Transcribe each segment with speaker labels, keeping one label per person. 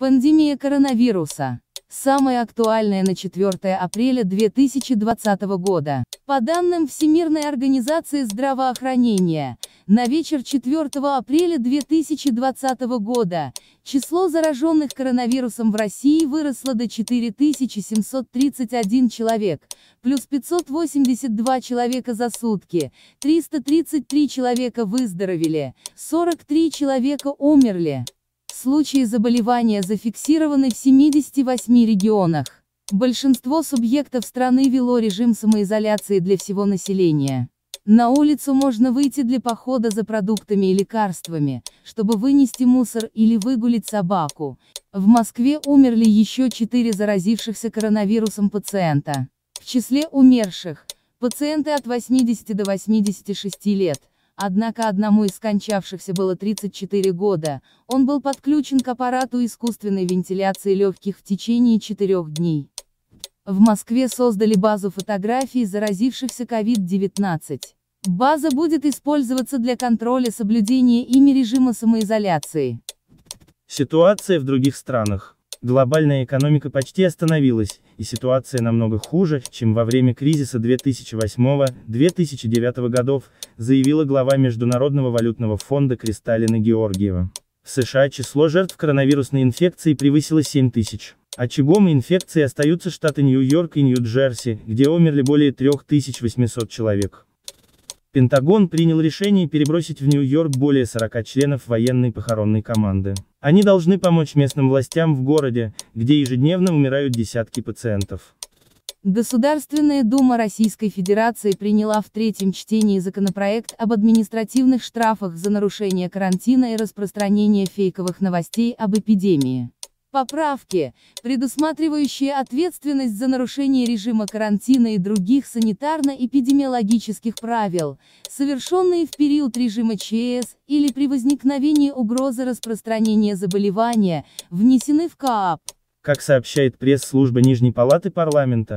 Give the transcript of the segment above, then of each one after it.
Speaker 1: Пандемия коронавируса. Самая актуальная на 4 апреля 2020 года. По данным Всемирной организации здравоохранения, на вечер 4 апреля 2020 года число зараженных коронавирусом в России выросло до 4731 человек, плюс 582 человека за сутки, 333 человека выздоровели, 43 человека умерли. Случаи заболевания зафиксированы в 78 регионах. Большинство субъектов страны вело режим самоизоляции для всего населения. На улицу можно выйти для похода за продуктами и лекарствами, чтобы вынести мусор или выгулить собаку. В Москве умерли еще четыре заразившихся коронавирусом пациента. В числе умерших – пациенты от 80 до 86 лет. Однако одному из скончавшихся было 34 года, он был подключен к аппарату искусственной вентиляции легких в течение четырех дней. В Москве создали базу фотографий заразившихся COVID-19. База будет использоваться для контроля соблюдения ими режима самоизоляции.
Speaker 2: Ситуация в других странах. Глобальная экономика почти остановилась, и ситуация намного хуже, чем во время кризиса 2008-2009 годов, заявила глава Международного валютного фонда Кристалина Георгиева. В США число жертв коронавирусной инфекции превысило 7 тысяч. Очагом инфекции остаются штаты Нью-Йорк и Нью-Джерси, где умерли более 3800 человек. Пентагон принял решение перебросить в Нью-Йорк более 40 членов военной похоронной команды. Они должны помочь местным властям в городе, где ежедневно умирают десятки пациентов.
Speaker 1: Государственная Дума Российской Федерации приняла в третьем чтении законопроект об административных штрафах за нарушение карантина и распространение фейковых новостей об эпидемии. Поправки, предусматривающие ответственность за нарушение режима карантина и других санитарно-эпидемиологических правил, совершенные в период режима ЧС или при возникновении угрозы распространения заболевания, внесены в КАП,
Speaker 2: Как сообщает пресс-служба Нижней Палаты Парламента,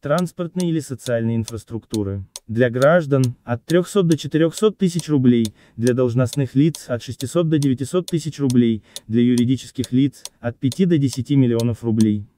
Speaker 2: транспортной или социальной инфраструктуры. Для граждан – от 300 до 400 тысяч рублей, для должностных лиц – от 600 до 900 тысяч рублей, для юридических лиц – от 5 до 10 миллионов рублей.